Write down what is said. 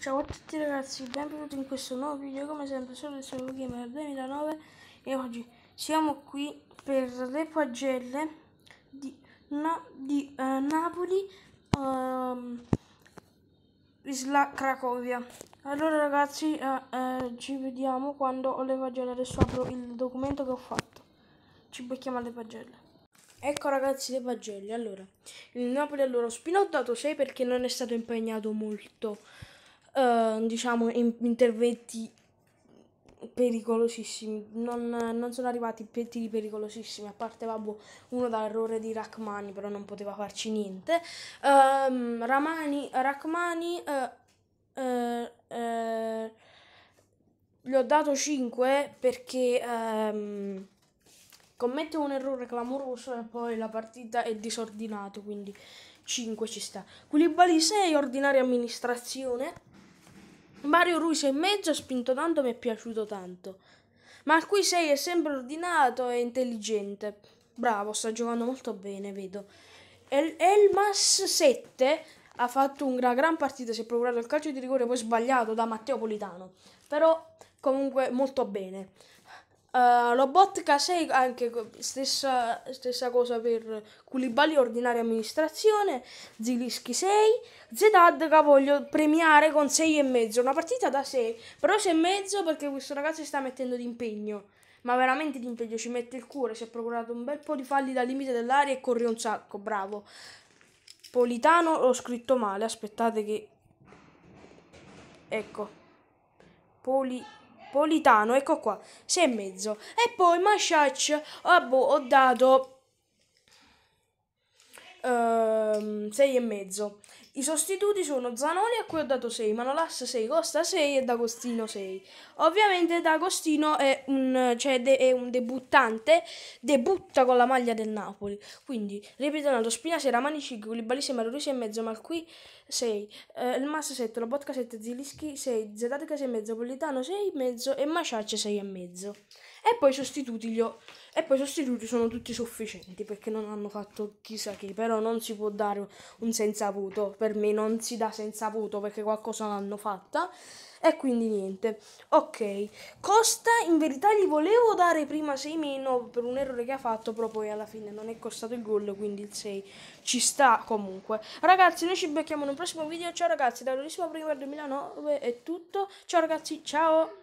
ciao a tutti ragazzi, benvenuti in questo nuovo video, come sempre sono il Solo Gamer 2009 e oggi siamo qui per le pagelle di, Na di uh, Napoli um, Isla Cracovia. Allora ragazzi, uh, uh, ci vediamo quando ho le pagelle, adesso apro il documento che ho fatto. Ci becchiamo alle pagelle. Ecco ragazzi le pagelle, allora, il Napoli allora Spinotto ha dato 6 perché non è stato impegnato molto Ehm, diciamo, in- interventi pericolosissimi. Non, non, sono arrivati tiri pericolosissimi, a parte vabbè, uno dall'errore di Rachmani, però non poteva farci niente. Um, ehm, Ramani, Rachmani, uh, uh, uh, gli ho dato 5 perché um, ehm, commette un errore clamoroso e poi la partita è disordinata, quindi 5 ci sta. Culibali 6, ordinaria amministrazione. Mario Rui 6 mezzo ha spinto tanto mi è piaciuto tanto. Ma qui 6 è sempre ordinato e intelligente. Bravo, sta giocando molto bene, vedo. El- Elmas 7 ha fatto una gran partita, si è procurato il calcio di rigore poi sbagliato da Matteo Politano. Però comunque molto bene. Uh, eh, Robotica 6 anche stessa, stessa cosa per Culibali ordinaria amministrazione, Zilischi 6, Zedad che voglio premiare con 6,5, una partita da 6, però 6,5 perché questo ragazzo si sta mettendo d'impegno, ma veramente d'impegno ci mette il cuore, si è procurato un bel po' di falli dal limite dell'aria e corre un sacco, bravo. Politano l'ho scritto male, aspettate che... Ecco. Poli... Politano, ecco qua, 6 e mezzo. E poi Masciaccia, ah, boh, ho dato... 6 uh, e mezzo i sostituti sono Zanoni a cui ho dato 6, Manolas 6, Costa 6 e D'Agostino 6. Ovviamente D'Agostino è un, cioè de, è un debuttante, debutta con la maglia del Napoli. Quindi Repitonaldo, Spinasi, Ramani 5, Culibalisi, Marorisi e mezzo, Malqui 6, eh, il Mas 7, Lobotka 7, Zilischi 6, Zetatka 6 e mezzo, Politano 6 e mezzo e Maciacce 6 e mezzo. E poi sostituti gli ho... E poi i sostituti sono tutti sufficienti perché non hanno fatto chissà che, però non si può dare un senza voto per me non si dà senza voto perché qualcosa l'hanno fatta. E quindi niente. Ok, Costa in verità gli volevo dare prima 6 meno per un errore che ha fatto, però poi alla fine non è costato il gol, quindi il 6 ci sta comunque. Ragazzi, noi ci becchiamo nel prossimo video. Ciao ragazzi, da Luisima Prima 2009 è tutto. Ciao ragazzi, ciao!